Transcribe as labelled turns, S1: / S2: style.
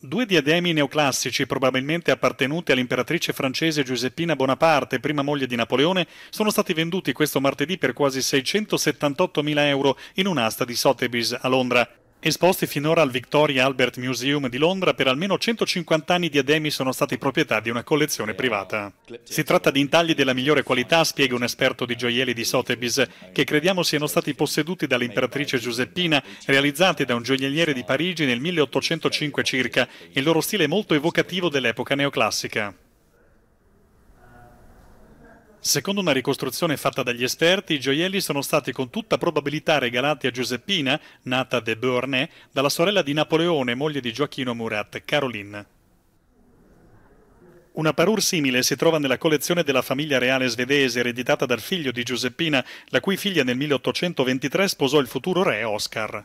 S1: Due diademi neoclassici, probabilmente appartenuti all'imperatrice francese Giuseppina Bonaparte, prima moglie di Napoleone, sono stati venduti questo martedì per quasi 678.000 euro in un'asta di Sotheby's a Londra. Esposti finora al Victoria Albert Museum di Londra, per almeno 150 anni diademi sono stati proprietà di una collezione privata. Si tratta di intagli della migliore qualità, spiega un esperto di gioielli di Sotheby's, che crediamo siano stati posseduti dall'imperatrice Giuseppina, realizzati da un gioielliere di Parigi nel 1805 circa, il loro stile molto evocativo dell'epoca neoclassica. Secondo una ricostruzione fatta dagli esperti, i gioielli sono stati con tutta probabilità regalati a Giuseppina, nata de Beauharnais, dalla sorella di Napoleone, moglie di Gioacchino Murat, Caroline. Una parure simile si trova nella collezione della famiglia reale svedese ereditata dal figlio di Giuseppina, la cui figlia nel 1823 sposò il futuro re Oscar.